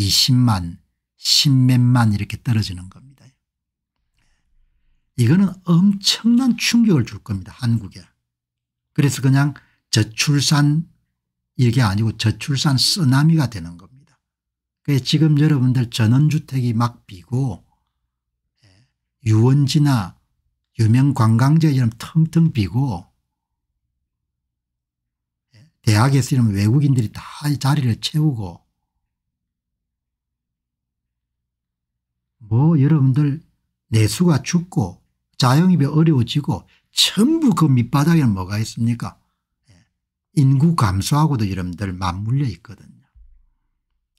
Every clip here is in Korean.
20만, 10몇만 이렇게 떨어지는 겁니다. 이거는 엄청난 충격을 줄 겁니다. 한국에. 그래서 그냥 저출산 이게 아니고 저출산 쓰나미가 되는 겁니다. 지금 여러분들 전원주택이 막 비고 예, 유원지나 유명 관광지처럼 텅텅 비고 예, 대학에서 이런 외국인들이 다 자리를 채우고 뭐 여러분들 내수가 죽고 자영업이 어려워지고 전부 그 밑바닥에는 뭐가 있습니까 예. 인구 감소하고도 여러분들 맞물려 있거든요.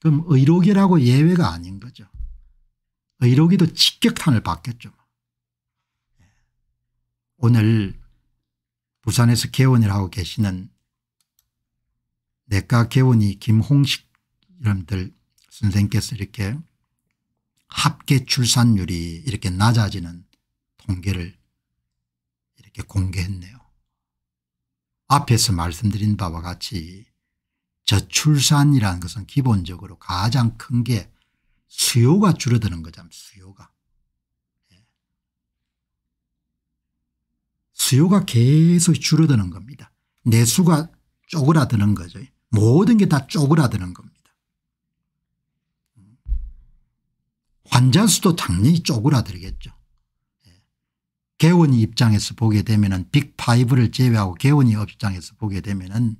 그럼 의료계라고 예외가 아닌 거죠. 의료계도 직격탄을 받겠죠. 뭐. 예. 오늘 부산에서 개원을 하고 계시는 내과 개원이 김홍식 여러분들 선생께서 님 이렇게 합계 출산율이 이렇게 낮아지는 통계를 이렇게 공개했네요. 앞에서 말씀드린 바와 같이 저출산이라는 것은 기본적으로 가장 큰 게 수요가 줄어드는 거잖아요. 수요가. 예. 수요가 계속 줄어드는 겁니다. 내수가 쪼그라드는 거죠. 모든 게 다 쪼그라드는 겁니다. 환자 수도 당연히 쪼그라들겠죠. 예. 개원이 입장에서 보게 되면 빅파를 제외하고 개원이 입장에서 보게 되면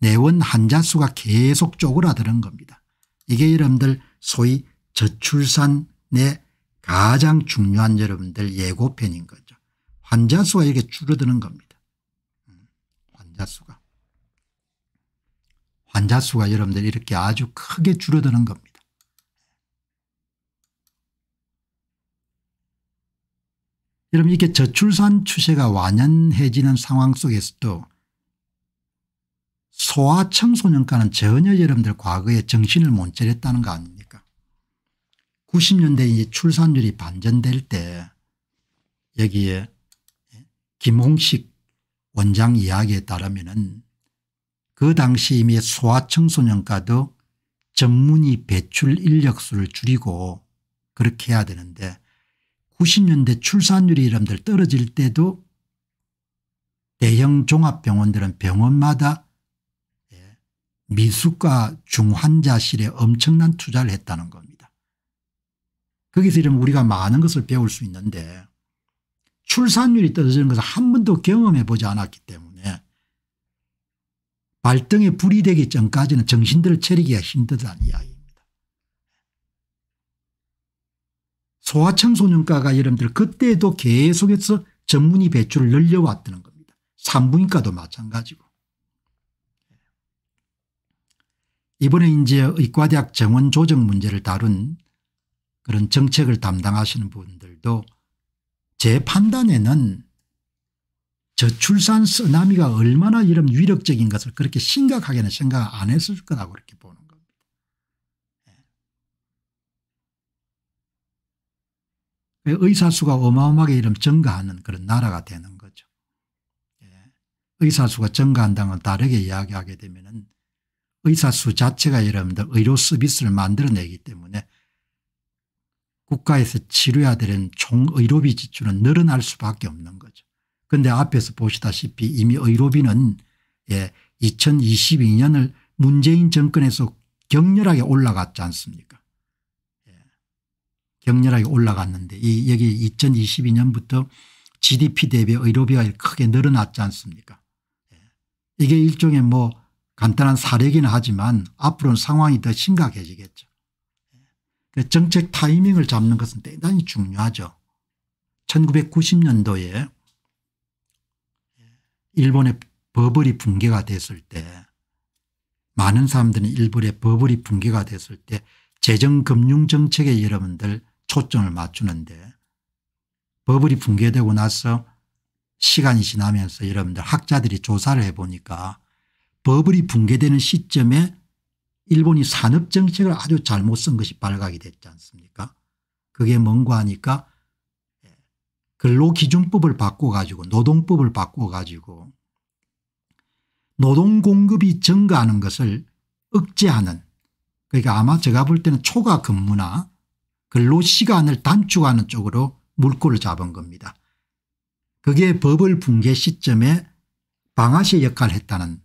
내원 환자 수가 계속 쪼그라드는 겁니다. 이게 여러분들 소위 저출산 내 가장 중요한 여러분들 예고편인 거죠. 환자 수가 이렇게 줄어드는 겁니다. 음, 환자 수가. 환자 수가 여러분들 이렇게 아주 크게 줄어드는 겁니다. 여러분 이렇게 저출산 추세가 완연해지는 상황 속에서도 소아 청소년과는 전혀 여러분들 과거에 정신을 못 차렸다는 거 아닙니까 90년대 이제 출산율이 반전될 때 여기에 김홍식 원장 이야기에 따르면 은그 당시 이미 소아 청소년과도 전문의 배출 인력수를 줄이고 그렇게 해야 되는데 90년대 출산율이 이름들 떨어질 때도 대형 종합병원들은 병원마다 예, 미숙과 중환자실에 엄청난 투자를 했다는 겁니다. 거기서 이러면 우리가 많은 것을 배울 수 있는데 출산율이 떨어지는 것을 한 번도 경험해 보지 않았기 때문에 발등에 불이 되기 전까지는 정신들을 차리기가 힘들다는 이야기 소아청 소년과가 여러분들 그때도 계속해서 전문의 배출을 늘려왔다는 겁니다. 산부인과도 마찬가지고. 이번에 이제 의과대학 정원 조정 문제를 다룬 그런 정책을 담당하시는 분들도 제 판단에는 저출산 쓰나미가 얼마나 이런 위력적인 것을 그렇게 심각하게는 생각 안 했을 거라고 그렇게 보는 의사 수가 어마어마하게 이름 증가하는 그런 나라가 되는 거죠. 예. 의사 수가 증가한다는 건 다르게 이야기하게 되면은 의사 수 자체가 여러분들 의료 서비스를 만들어내기 때문에 국가에서 치료해야 되는 총의료비 지출은 늘어날 수밖에 없는 거죠. 그런데 앞에서 보시다시피 이미 의료비는 예, 2022년을 문재인 정권에서 격렬하게 올라갔지 않습니까 격렬하게 올라갔는데 이 여기 2022년부터 GDP 대비 의료비가 크게 늘어났지 않습니까 예. 이게 일종의 뭐 간단한 사례긴 하지만 앞으로는 상황이 더 심각해지겠죠. 예. 그 정책 타이밍을 잡는 것은 대단히 중요하죠. 1990년도에 일본의 버블이 붕괴가 됐을 때 많은 사람들이 일본의 버블이 붕괴가 됐을 때 재정금융정책에 여러분들 초점을 맞추는데 버블이 붕괴되고 나서 시간이 지나면서 여러분들 학자들이 조사를 해보니까 버블이 붕괴되는 시점에 일본이 산업정책을 아주 잘못 쓴 것이 발각이 됐지 않습니까 그게 뭔가 하니까 예, 근로기준법을 바꿔가지고 노동법을 바꿔가지고 노동공급이 증가하는 것을 억제하는 그러니까 아마 제가 볼 때는 초과 근무나 근로 그 시간을 단축하는 쪽으로 물꼬를 잡은 겁니다. 그게 버블 붕괴 시점에 방아쇠 역할을 했다는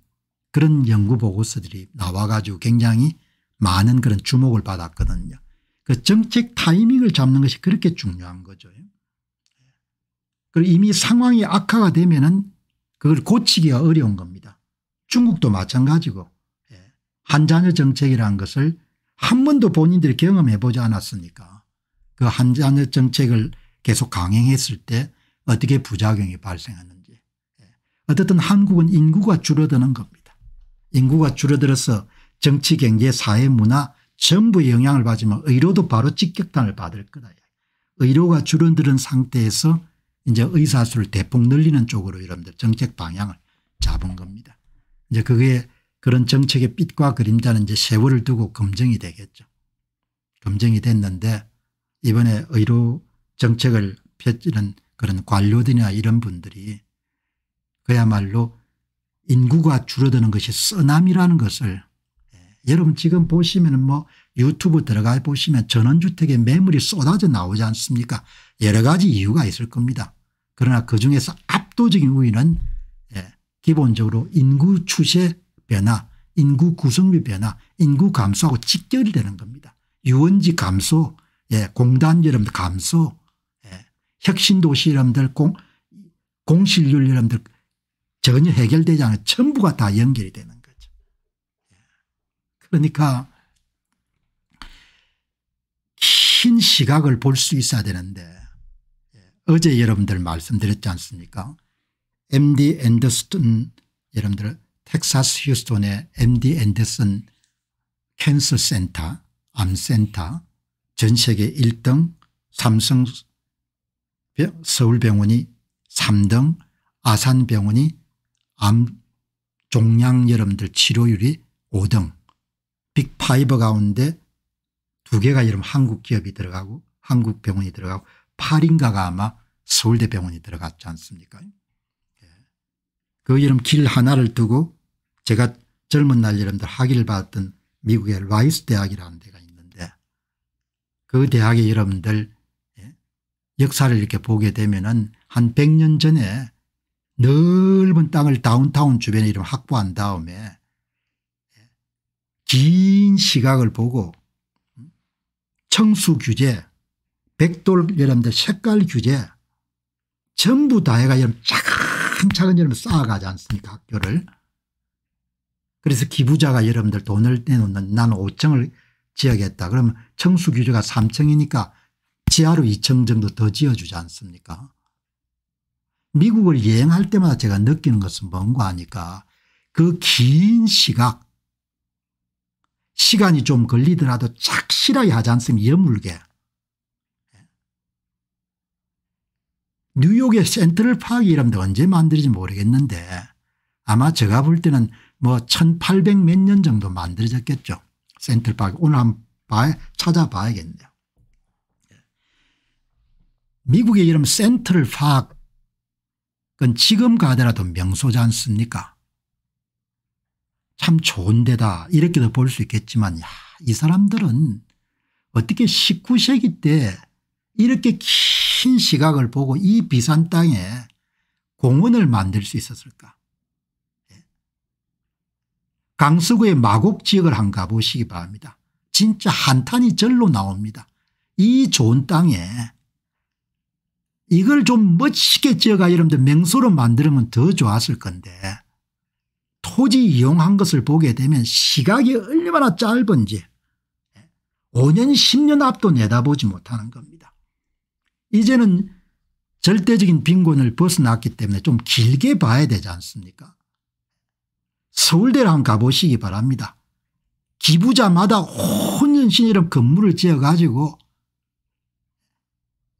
그런 연구 보고서들이 나와가지고 굉장히 많은 그런 주목을 받았거든요. 그 정책 타이밍을 잡는 것이 그렇게 중요한 거죠. 그리고 이미 상황이 악화가 되면은 그걸 고치기가 어려운 겁니다. 중국도 마찬가지고 예, 한자녀 정책이라는 것을 한 번도 본인들이 경험해 보지 않았습니까 그 한자녀 정책을 계속 강행했을 때 어떻게 부작용이 발생하는지. 예. 어쨌든 한국은 인구가 줄어드는 겁니다. 인구가 줄어들어서 정치 경제 사회 문화 전부 영향을 받으면 의료도 바로 직격탄을 받을 거다. 의료가 줄어드는 상태에서 이제 의사수를 대폭 늘리는 쪽으로 여러분들 정책 방향을 잡은 겁니다. 이제 그게 그런 정책의 빛과 그림자는 이제 세월을 두고 검증이 되겠죠. 검증이 됐는데 이번에 의료 정책을 펼치는 그런 관료들이나 이런 분들이 그야말로 인구가 줄어드는 것이 쓰나미라는 것을 예, 여러분 지금 보시면 뭐 유튜브 들어가 보시면 전원주택에 매물이 쏟아져 나오지 않습니까 여러 가지 이유가 있을 겁니다. 그러나 그중에서 압도적인 우위는 예, 기본적으로 인구 추세 변화 인구 구성비 변화 인구 감소하고 직결이 되는 겁니다. 유원지 감소 예, 공단 여러분들 감소, 예, 혁신도시 여러분들 공, 공실률 여러분들 전혀 해결되지 않아 전부가 다 연결이 되는 거죠. 예. 그러니까 긴 시각을 볼 수 있어야 되는데 예. 어제 여러분들 말씀드렸지 않습니까 MD 앤더슨 스 여러분들 텍사스 휴스톤의 MD 앤더슨 캔서 센터 암센터 전 세계 1등 삼성 서울병원이 3등 아산병원이 암 종양 여러분들 치료율이 5등 빅파이버 가운데 두 개가 여러분 한국 기업이 들어가고 한국 병원이 들어가고 8인가가 아마 서울대 병원이 들어갔지 않습니까 예. 그 여러분 길 하나를 두고 제가 젊은 날 여러분들 학위를 받았던 미국의 라이스 대학이라는 데가 그 대학의 여러분들 예, 역사를 이렇게 보게 되면은 한 100년 전에 넓은 땅을 다운타운 주변에 이름 확보한 다음에 예, 긴 시각을 보고 음, 청수 규제, 백돌 여러분들 색깔 규제 전부 다 해가 여러분 차근차근 여러분 쌓아가지 않습니까 학교를. 그래서 기부자가 여러분들 돈을 내놓는 난 5층을 지어겠다. 그러면 청수 규제가 3층이니까 지하로 2층 정도 더 지어주지 않습니까 미국을 여행할 때마다 제가 느끼는 것은 뭔가 하니까 그 긴 시각 시간이 좀 걸리더라도 착실하게 하지 않습니까 여물게 뉴욕의 센트럴 파크 이름도 언제 만들지 모르겠는데 아마 제가 볼 때는 뭐1800 몇 년 정도 만들어졌겠죠. 센트럴 오늘 한번 봐야, 찾아봐야겠네요. 미국의 이름 센트럴 파악은 지금 가더라도 명소지 않습니까? 참 좋은 데다 이렇게도 볼 수 있겠지만 야, 이 사람들은 어떻게 19세기 때 이렇게 긴 시각을 보고 이 비싼 땅에 공원을 만들 수 있었을까 강서구의 마곡 지역을 한 가보시기 바랍니다. 진짜 한탄이 절로 나옵니다. 이 좋은 땅에 이걸 좀 멋지게 지어가 여러분들 명소로 만들면 더 좋았을 건데 토지 이용한 것을 보게 되면 시각이 얼마나 짧은지 5년 10년 앞도 내다보지 못하는 겁니다. 이제는 절대적인 빈곤을 벗어났기 때문에 좀 길게 봐야 되지 않습니까 서울대를 한번 가보시기 바랍니다. 기부자마다 혼연신 이름 건물을 지어가지고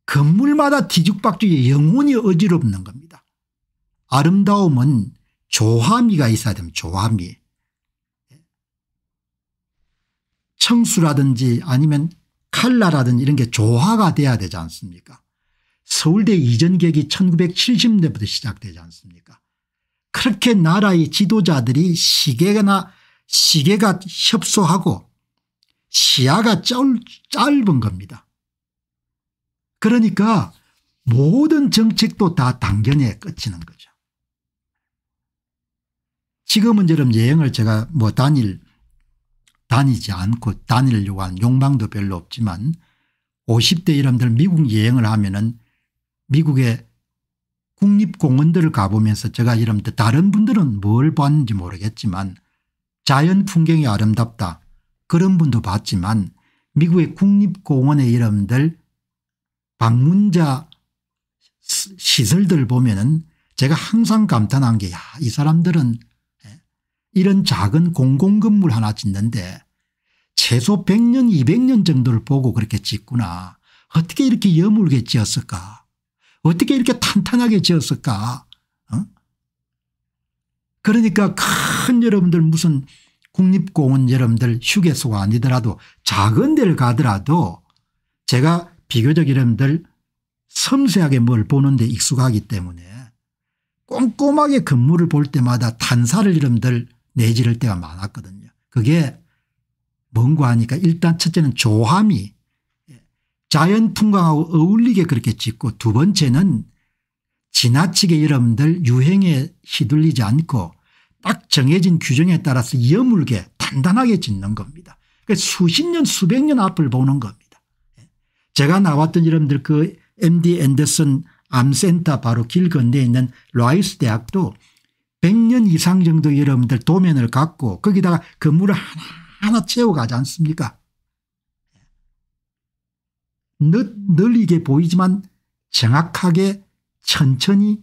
건물마다 뒤죽박죽의 영혼이 어지럽는 겁니다. 아름다움은 조화미가 있어야 됩니다. 조화미. 청수라든지 아니면 칼라라든지 이런 게 조화가 돼야 되지 않습니까 서울대 이전객이 1970년대부터 시작되지 않습니까 그렇게 나라의 지도자들이 시계나 시계가 협소하고 시야가 짧, 짧은 겁니다. 그러니까 모든 정책도 다 당견에 끝치는 거죠. 지금은처럼 여행을 제가 뭐 다닐 다니지 않고 다니려고 하는 욕망도 별로 없지만 50대 여러분들 미국 여행을 하면은 미국의 국립공원들을 가보면서 제가 이름부터 다른 분들은 뭘 봤는지 모르겠지만 자연 풍경이 아름답다 그런 분도 봤지만 미국의 국립공원의 이름들 방문자 시설들 보면은 제가 항상 감탄한 게야이 사람들은 예, 이런 작은 공공건물 하나 짓는데 최소 100년 200년 정도를 보고 그렇게 짓구나 어떻게 이렇게 여물게 지었을까 어떻게 이렇게 탄탄하게 지었을까 어? 그러니까 큰 여러분들 무슨 국립공원 여러분들 휴게소가 아니더라도 작은 데를 가더라도 제가 비교적 여러분들 섬세하게 뭘 보는데 익숙하기 때문에 꼼꼼하게 근무를 볼 때마다 탄사를 여러분들 내지를 때가 많았거든요. 그게 뭔가 하니까 일단 첫째는 조함이 자연 풍광하고 어울리게 그렇게 짓고 두 번째는 지나치게 여러분들 유행에 휘둘리지 않고 딱 정해진 규정에 따라서 여물게 단단하게 짓는 겁니다. 그러니까 수십 년 수백 년 앞을 보는 겁니다. 제가 나왔던 여러분들 그 MD 앤더슨 암센터 바로 길 건너에 있는 라이스 대학도 100년 이상 정도 여러분들 도면을 갖고 거기다가 건물을 하나하나 채워가지 않습니까 늘리게 보이지만 정확하게 천천히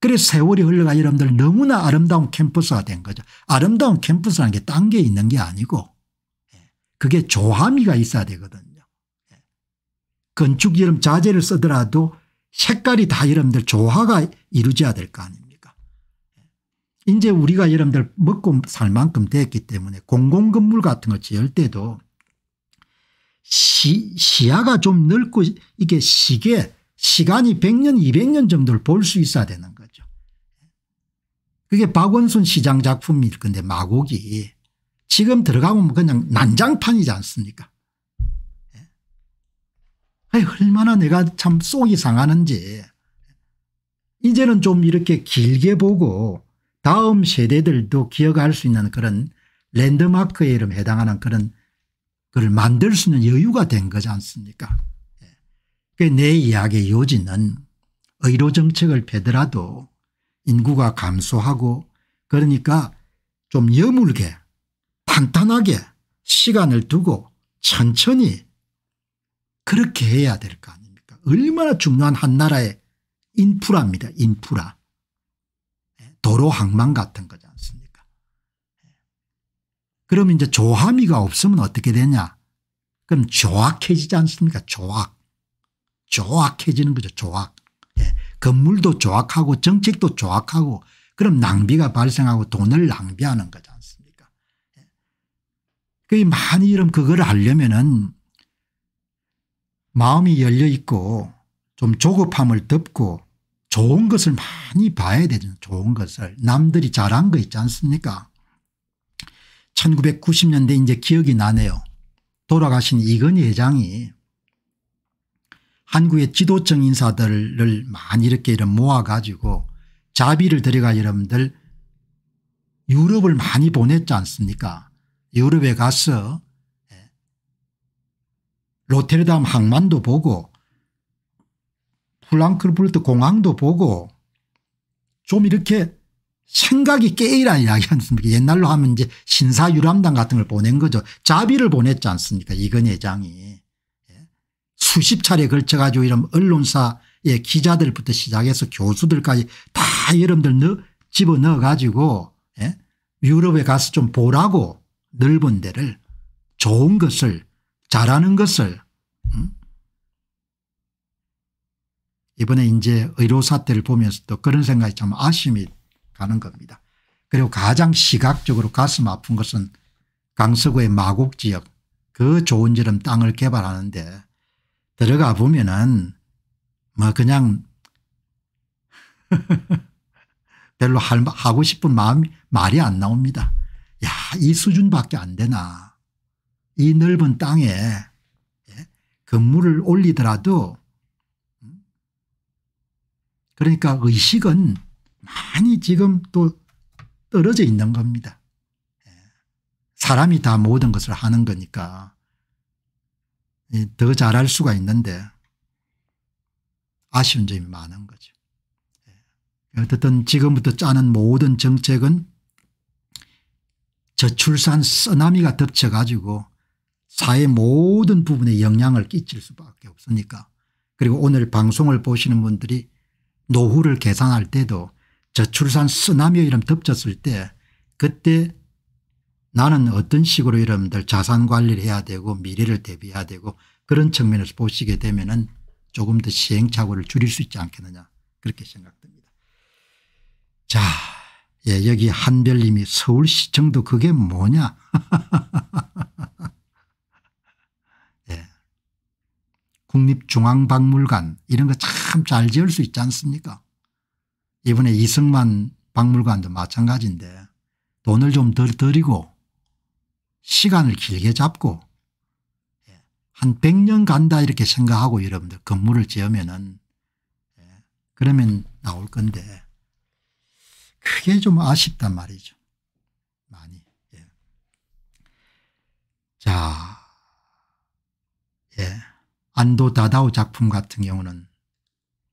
그래 세월이 흘러가 여러분들 너무나 아름다운 캠퍼스가 된 거죠. 아름다운 캠퍼스라는 게 딴 게 있는 게 아니고 예, 그게 조화미가 있어야 되거든요. 예. 건축 여름 자재를 쓰더라도 색깔이 다 여러분들 조화가 이루어져야 될 거 아닙니까 예. 이제 우리가 여러분들 먹고 살 만큼 됐기 때문에 공공건물 같은 걸 지을 때도 시, 시야가 좀 넓고 이게 시계 시간이 100년 200년 정도를 볼 수 있어야 되는 거죠. 그게 박원순 시장 작품일 건데 마곡이 지금 들어가면 그냥 난장판이지 않습니까 예? 아니, 얼마나 내가 참 속이 상하는지 이제는 좀 이렇게 길게 보고 다음 세대들도 기억할 수 있는 그런 랜드마크의 이름 에 해당하는 그런 그걸 만들 수 있는 여유가 된 거지 않습니까 예. 그 내 이야기의 요지는 의료 정책을 패더라도 인구가 감소하고 그러니까 좀 여물게 탄탄하게 시간을 두고 천천히 그렇게 해야 될 거 아닙니까 얼마나 중요한 한 나라의 인프라입니다 인프라 예. 도로 항만 같은 거죠 그럼 이제 조함이가 없으면 어떻게 되냐 그럼 조악해지지 않습니까 조악 조악해지는 거죠 조악 예. 건물도 조악하고 정책도 조악하고 그럼 낭비가 발생하고 돈을 낭비하는 거지 않습니까 예. 그 많이 이런 그걸 하려면은 마음이 열려 있고 좀 조급함을 덮고 좋은 것을 많이 봐야 되죠 좋은 것을 남들이 잘한 거 있지 않습니까 1990년대 이제 기억이 나네요. 돌아가신 이건희 회장이 한국의 지도층 인사들을 많이 이렇게 이런 모아가지고 자비를 들여가 여러분들 유럽을 많이 보냈지 않습니까 유럽에 가서 예, 로테르담 항만도 보고 플랑크푸르트 공항도 보고 좀 이렇게 생각이 깨이라 이야기 않습니까 옛날로 하면 이제 신사유람단 같은 걸 보낸 거죠. 자비를 보냈지 않습니까 이건 회장이. 예. 수십 차례 걸쳐 가지고 이런 언론사의 기자들부터 시작해서 교수들까지 다 여러분들 넣, 집어넣어 가지고 예? 유럽에 가서 좀 보라고 넓은 데를 좋은 것을 잘하는 것을 음? 이번에 이제 의료사 때를 보면서 또 그런 생각이 참 아쉬움이 가는 겁니다. 그리고 가장 시각적으로 가슴 아픈 것은 강서구의 마곡 지역 그 좋은 지름 땅을 개발하는데 들어가 보면은 뭐 그냥 별로 할, 하고 싶은 마음이 말이 안 나옵니다. 야이 수준밖에 안 되나 이 넓은 땅에 예, 건물을 올리더라도 음? 그러니까 의식은 많이 지금 또 떨어져 있는 겁니다. 예. 사람이 다 모든 것을 하는 거니까 예, 더 잘할 수가 있는데 아쉬운 점이 많은 거죠. 예. 어쨌든 지금부터 짜는 모든 정책은 저출산 쓰나미가 덮쳐가지고 사회 모든 부분에 영향을 끼칠 수밖에 없으니까 그리고 오늘 방송을 보시는 분들이 노후를 계산할 때도 저출산 쓰나미 이름 덮쳤을 때 그때 나는 어떤 식으로 여러분들 자산 관리를 해야 되고 미래를 대비해야 되고 그런 측면에서 보시게 되면 은 조금 더 시행착오를 줄일 수 있지 않겠느냐 그렇게 생각됩니다. 자 예, 여기 한별님이 서울시청도 그게 뭐냐 예. 국립중앙박물관 이런 거 참 잘 지을 수 있지 않습니까 이번에 이승만 박물관도 마찬가지인데 돈을 좀 덜 들이고 시간을 길게 잡고 예, 한 100년 간다 이렇게 생각하고 여러분들 건물을 지으면은 예, 그러면 나올 건데 그게 좀 아쉽단 말이죠. 많이. 예. 자, 예. 안도 다다오 작품 같은 경우는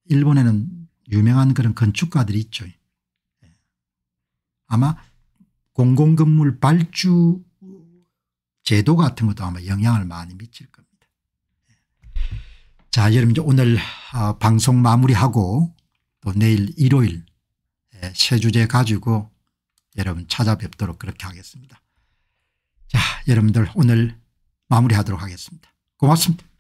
일본에는 유명한 그런 건축가들이 있죠. 예. 아마 공공건물 발주 제도 같은 것도 아마 영향을 많이 미칠 겁니다. 예. 자 여러분 이제 오늘 어, 방송 마무리하고 또 내일 일요일 예, 새 주제 가지고 여러분 찾아뵙도록 그렇게 하겠습니다. 자 여러분들 오늘 마무리하도록 하겠습니다. 고맙습니다.